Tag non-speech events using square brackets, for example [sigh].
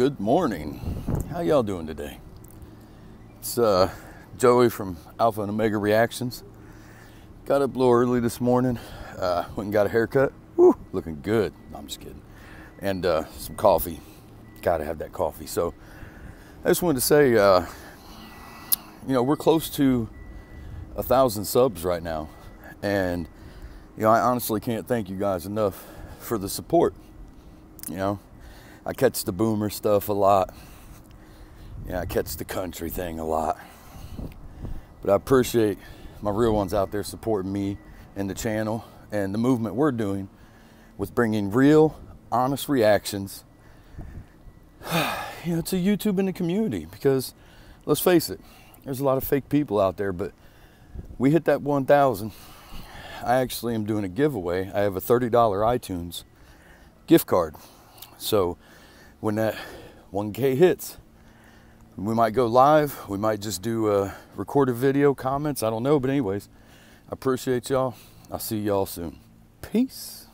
good morning how y'all doing today it's uh, joey from alpha and omega reactions got up a little early this morning uh, went and got a haircut Woo, looking good no, i'm just kidding and uh, some coffee gotta have that coffee so i just wanted to say uh, you know we're close to a thousand subs right now and you know i honestly can't thank you guys enough for the support you know I catch the boomer stuff a lot. Yeah, I catch the country thing a lot. But I appreciate my real ones out there supporting me and the channel and the movement we're doing with bringing real, honest reactions [sighs] you know, to YouTube and the community because let's face it, there's a lot of fake people out there, but we hit that 1,000. I actually am doing a giveaway. I have a $30 iTunes gift card. So when that 1K hits. We might go live. We might just do a recorded video, comments. I don't know. But, anyways, I appreciate y'all. I'll see y'all soon. Peace.